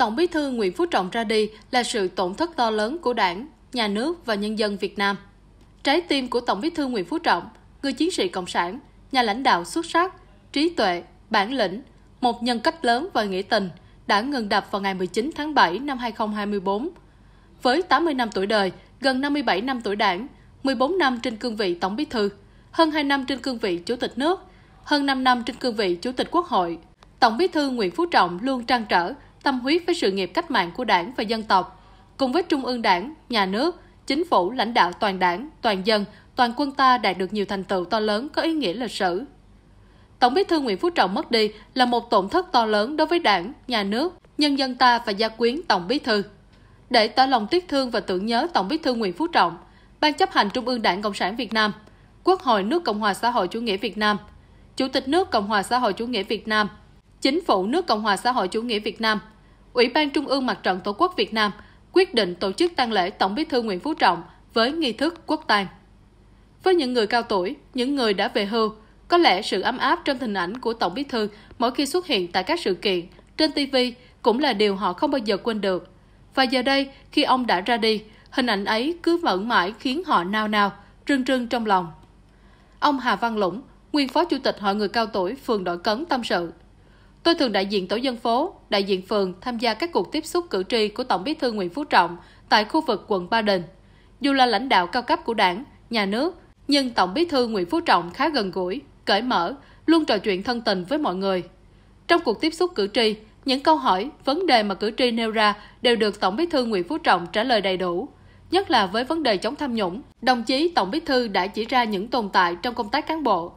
Tổng bí thư Nguyễn Phú Trọng ra đi là sự tổn thất to lớn của đảng, nhà nước và nhân dân Việt Nam. Trái tim của Tổng bí thư Nguyễn Phú Trọng, người chiến sĩ cộng sản, nhà lãnh đạo xuất sắc, trí tuệ, bản lĩnh, một nhân cách lớn và nghĩa tình, đã ngừng đập vào ngày 19 tháng 7 năm 2024. Với 80 năm tuổi đời, gần 57 năm tuổi đảng, 14 năm trên cương vị Tổng bí thư, hơn 2 năm trên cương vị Chủ tịch nước, hơn 5 năm trên cương vị Chủ tịch Quốc hội, Tổng bí thư Nguyễn Phú Trọng luôn trăn trở tâm huyết với sự nghiệp cách mạng của đảng và dân tộc, cùng với Trung ương đảng, nhà nước, chính phủ lãnh đạo toàn đảng, toàn dân, toàn quân ta đạt được nhiều thành tựu to lớn có ý nghĩa lịch sử. Tổng bí thư Nguyễn Phú Trọng mất đi là một tổn thất to lớn đối với đảng, nhà nước, nhân dân ta và gia quyến Tổng bí thư. Để tỏ lòng tiếc thương và tưởng nhớ Tổng bí thư Nguyễn Phú Trọng, Ban chấp hành Trung ương Đảng Cộng sản Việt Nam, Quốc hội nước Cộng hòa xã hội chủ nghĩa Việt Nam, Chủ tịch nước Cộng hòa xã hội chủ nghĩa Việt Nam Chính phủ nước Cộng hòa xã hội chủ nghĩa Việt Nam, Ủy ban Trung ương Mặt trận Tổ quốc Việt Nam quyết định tổ chức tang lễ Tổng Bí thư Nguyễn Phú Trọng với nghi thức quốc tang. Với những người cao tuổi, những người đã về hưu, có lẽ sự ấm áp trong hình ảnh của Tổng Bí thư mỗi khi xuất hiện tại các sự kiện, trên TV cũng là điều họ không bao giờ quên được. Và giờ đây, khi ông đã ra đi, hình ảnh ấy cứ vẫn mãi khiến họ nao nao, rưng rưng trong lòng. Ông Hà Văn Lũng, nguyên phó chủ tịch Hội người cao tuổi phường Đội Cấn tâm sự. Tôi thường đại diện tổ dân phố, đại diện phường tham gia các cuộc tiếp xúc cử tri của Tổng bí thư Nguyễn Phú Trọng tại khu vực quận Ba Đình. Dù là lãnh đạo cao cấp của đảng, nhà nước, nhưng Tổng bí thư Nguyễn Phú Trọng khá gần gũi, cởi mở, luôn trò chuyện thân tình với mọi người. Trong cuộc tiếp xúc cử tri, những câu hỏi, vấn đề mà cử tri nêu ra đều được Tổng bí thư Nguyễn Phú Trọng trả lời đầy đủ. Nhất là với vấn đề chống tham nhũng, đồng chí Tổng bí thư đã chỉ ra những tồn tại trong công tác cán bộ.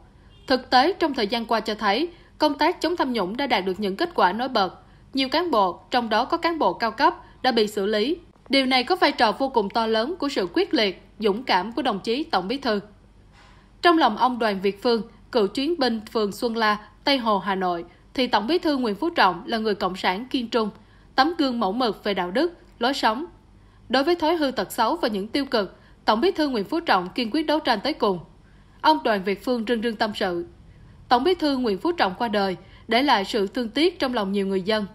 Thực tế trong thời gian qua cho thấy, công tác chống tham nhũng đã đạt được những kết quả nổi bật. Nhiều cán bộ, trong đó có cán bộ cao cấp, đã bị xử lý. Điều này có vai trò vô cùng to lớn của sự quyết liệt, dũng cảm của đồng chí Tổng Bí Thư. Trong lòng ông Đoàn Việt Phương, cựu chuyến binh phường Xuân La, Tây Hồ, Hà Nội, thì Tổng Bí Thư Nguyễn Phú Trọng là người cộng sản kiên trung, tấm gương mẫu mực về đạo đức, lối sống. Đối với thói hư tật xấu và những tiêu cực, Tổng Bí Thư Nguyễn Phú Trọng kiên quyết đấu tranh tới cùng. Ông Đoàn Việt Phương rưng rưng tâm sự, Tổng bí thư Nguyễn Phú Trọng qua đời, để lại sự thương tiếc trong lòng nhiều người dân.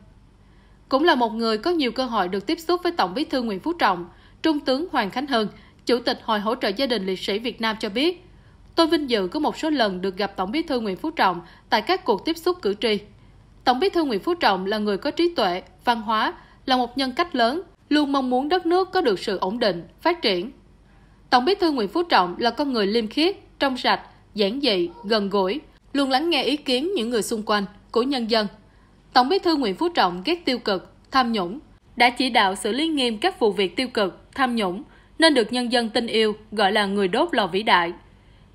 Cũng là một người có nhiều cơ hội được tiếp xúc với Tổng bí thư Nguyễn Phú Trọng, Trung tướng Hoàng Khánh Hưng, Chủ tịch Hội hỗ trợ gia đình liệt sĩ Việt Nam cho biết, tôi vinh dự có một số lần được gặp Tổng bí thư Nguyễn Phú Trọng tại các cuộc tiếp xúc cử tri. Tổng bí thư Nguyễn Phú Trọng là người có trí tuệ, văn hóa, là một nhân cách lớn, luôn mong muốn đất nước có được sự ổn định, phát triển. Tổng bí thư Nguyễn Phú Trọng là con người liêm khiết, trong sạch, giản dị, gần gũi, luôn lắng nghe ý kiến những người xung quanh, của nhân dân. Tổng bí thư Nguyễn Phú Trọng ghét tiêu cực, tham nhũng, đã chỉ đạo xử lý nghiêm các vụ việc tiêu cực, tham nhũng, nên được nhân dân tin yêu gọi là người đốt lò vĩ đại.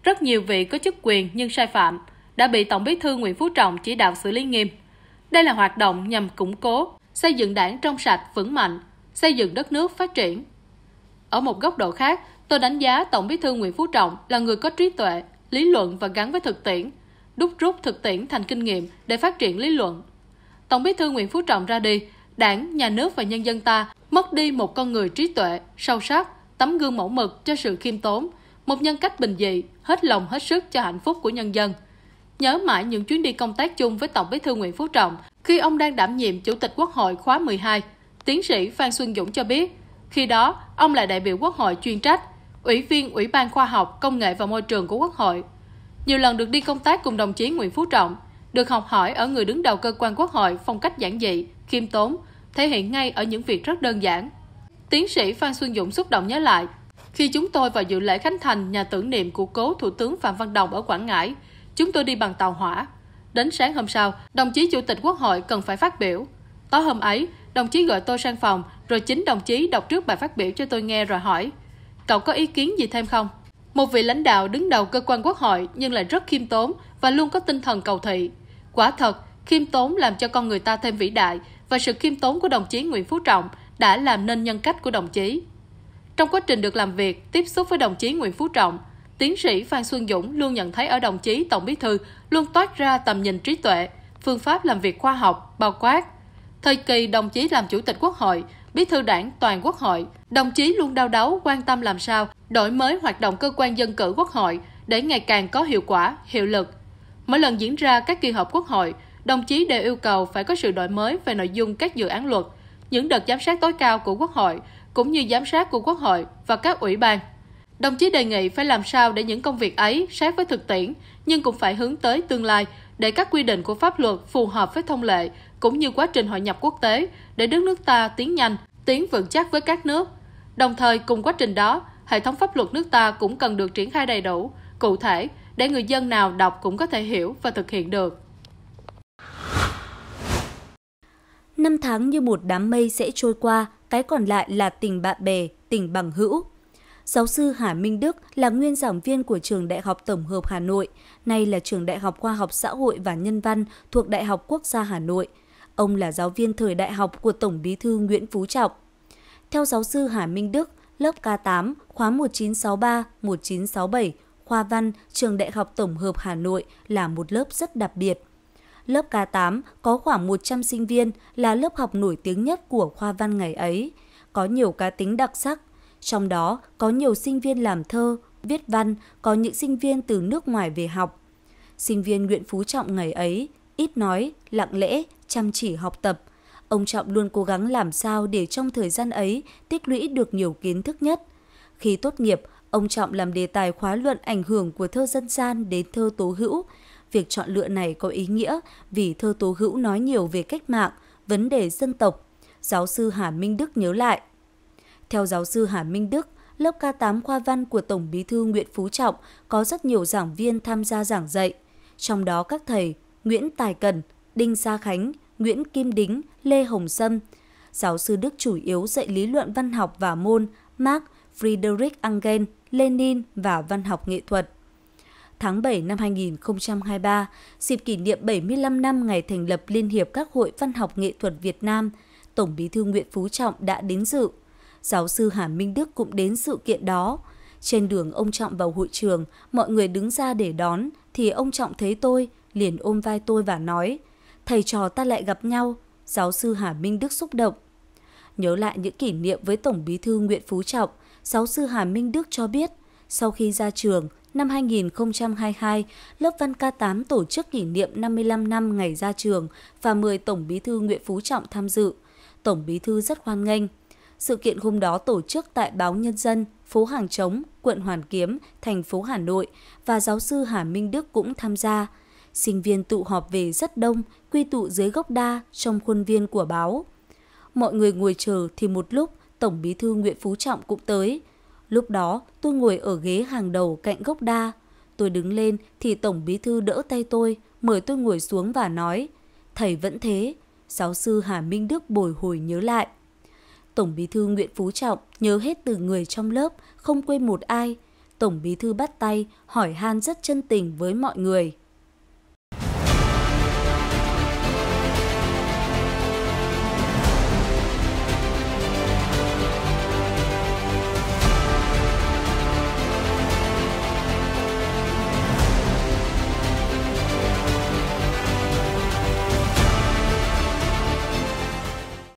Rất nhiều vị có chức quyền nhưng sai phạm đã bị Tổng bí thư Nguyễn Phú Trọng chỉ đạo xử lý nghiêm. Đây là hoạt động nhằm củng cố, xây dựng đảng trong sạch, vững mạnh, xây dựng đất nước phát triển. Ở một góc độ khác, tôi đánh giá Tổng bí thư Nguyễn Phú Trọng là người có trí tuệ, lý luận và gắn với thực tiễn – đúc rút thực tiễn thành kinh nghiệm để phát triển lý luận. Tổng bí thư Nguyễn Phú Trọng ra đi, đảng, nhà nước và nhân dân ta mất đi một con người trí tuệ, sâu sắc, tấm gương mẫu mực cho sự khiêm tốn, một nhân cách bình dị, hết lòng hết sức cho hạnh phúc của nhân dân. Nhớ mãi những chuyến đi công tác chung với Tổng bí thư Nguyễn Phú Trọng khi ông đang đảm nhiệm Chủ tịch Quốc hội khóa 12. Tiến sĩ Phan Xuân Dũng cho biết, khi đó ông là đại biểu Quốc hội chuyên trách, ủy viên Ủy ban Khoa học, Công nghệ và Môi trường của Quốc hội nhiều lần được đi công tác cùng đồng chí Nguyễn Phú Trọng, được học hỏi ở người đứng đầu cơ quan quốc hội phong cách giản dị, khiêm tốn, thể hiện ngay ở những việc rất đơn giản. Tiến sĩ Phan Xuân Dũng xúc động nhớ lại, khi chúng tôi vào dự lễ khánh thành nhà tưởng niệm của cố Thủ tướng Phạm Văn Đồng ở Quảng Ngãi, chúng tôi đi bằng tàu hỏa. Đến sáng hôm sau, đồng chí Chủ tịch Quốc hội cần phải phát biểu. Tối hôm ấy, đồng chí gọi tôi sang phòng, rồi chính đồng chí đọc trước bài phát biểu cho tôi nghe rồi hỏi, cậu có ý kiến gì thêm không? Một vị lãnh đạo đứng đầu cơ quan quốc hội nhưng lại rất khiêm tốn và luôn có tinh thần cầu thị. Quả thật, khiêm tốn làm cho con người ta thêm vĩ đại và sự khiêm tốn của đồng chí Nguyễn Phú Trọng đã làm nên nhân cách của đồng chí. Trong quá trình được làm việc, tiếp xúc với đồng chí Nguyễn Phú Trọng, tiến sĩ Phan Xuân Dũng luôn nhận thấy ở đồng chí Tổng Bí thư luôn toát ra tầm nhìn trí tuệ, phương pháp làm việc khoa học, bao quát. Thời kỳ đồng chí làm Chủ tịch Quốc hội, Bí thư đảng toàn quốc hội, đồng chí luôn đau đáu quan tâm làm sao đổi mới hoạt động cơ quan dân cử quốc hội để ngày càng có hiệu quả, hiệu lực. Mỗi lần diễn ra các kỳ họp quốc hội, đồng chí đều yêu cầu phải có sự đổi mới về nội dung các dự án luật, những đợt giám sát tối cao của quốc hội cũng như giám sát của quốc hội và các ủy ban. Đồng chí đề nghị phải làm sao để những công việc ấy sát với thực tiễn, nhưng cũng phải hướng tới tương lai để các quy định của pháp luật phù hợp với thông lệ cũng như quá trình hội nhập quốc tế để đất nước ta tiến nhanh, tiến vững chắc với các nước. Đồng thời cùng quá trình đó, hệ thống pháp luật nước ta cũng cần được triển khai đầy đủ, cụ thể để người dân nào đọc cũng có thể hiểu và thực hiện được. Năm tháng như một đám mây sẽ trôi qua, cái còn lại là tình bạn bè, tình bằng hữu. Giáo sư Hà Minh Đức là nguyên giảng viên của Trường Đại học Tổng hợp Hà Nội, nay là Trường Đại học Khoa học Xã hội và Nhân văn thuộc Đại học Quốc gia Hà Nội – Ông là giáo viên thời đại học của Tổng bí thư Nguyễn Phú Trọng. Theo giáo sư Hà Minh Đức, lớp K8, khóa 1963-1967, khoa văn, trường Đại học Tổng hợp Hà Nội là một lớp rất đặc biệt. Lớp K8 có khoảng 100 sinh viên là lớp học nổi tiếng nhất của khoa văn ngày ấy, có nhiều cá tính đặc sắc. Trong đó có nhiều sinh viên làm thơ, viết văn, có những sinh viên từ nước ngoài về học. Sinh viên Nguyễn Phú Trọng ngày ấy ít nói, lặng lẽ chăm chỉ học tập. Ông Trọng luôn cố gắng làm sao để trong thời gian ấy tích lũy được nhiều kiến thức nhất. Khi tốt nghiệp, ông Trọng làm đề tài khóa luận ảnh hưởng của thơ dân gian đến thơ tố hữu. Việc chọn lựa này có ý nghĩa vì thơ tố hữu nói nhiều về cách mạng, vấn đề dân tộc. Giáo sư Hà Minh Đức nhớ lại. Theo giáo sư Hà Minh Đức, lớp K8 khoa văn của Tổng Bí thư Nguyễn Phú Trọng có rất nhiều giảng viên tham gia giảng dạy, trong đó các thầy Nguyễn Tài Cần, Đinh Gia Khánh, Nguyễn Kim Đính, Lê Hồng Sâm. Giáo sư Đức chủ yếu dạy lý luận văn học và môn Marx, Friedrich Engel, Lenin và văn học nghệ thuật. Tháng 7 năm 2023, dịp kỷ niệm 75 năm ngày thành lập Liên hiệp các hội văn học nghệ thuật Việt Nam, Tổng Bí thư Nguyễn Phú Trọng đã đến dự. Giáo sư Hà Minh Đức cũng đến sự kiện đó. Trên đường ông Trọng vào hội trường, mọi người đứng ra để đón, thì ông Trọng thấy tôi, liền ôm vai tôi và nói – thầy trò ta lại gặp nhau, giáo sư Hà Minh Đức xúc động. Nhớ lại những kỷ niệm với Tổng bí thư Nguyễn Phú Trọng, giáo sư Hà Minh Đức cho biết, sau khi ra trường, năm 2022, lớp văn K8 tổ chức kỷ niệm 55 năm ngày ra trường và 10 Tổng bí thư Nguyễn Phú Trọng tham dự. Tổng bí thư rất hoan nghênh. Sự kiện hôm đó tổ chức tại báo Nhân dân, phố Hàng Trống, quận Hoàn Kiếm, thành phố Hà Nội và giáo sư Hà Minh Đức cũng tham gia. Sinh viên tụ họp về rất đông, quy tụ dưới gốc đa trong khuôn viên của báo. Mọi người ngồi chờ thì một lúc Tổng bí thư Nguyễn Phú Trọng cũng tới. Lúc đó tôi ngồi ở ghế hàng đầu cạnh gốc đa. Tôi đứng lên thì Tổng bí thư đỡ tay tôi, mời tôi ngồi xuống và nói Thầy vẫn thế, giáo sư Hà Minh Đức bồi hồi nhớ lại. Tổng bí thư Nguyễn Phú Trọng nhớ hết từ người trong lớp, không quên một ai. Tổng bí thư bắt tay, hỏi han rất chân tình với mọi người.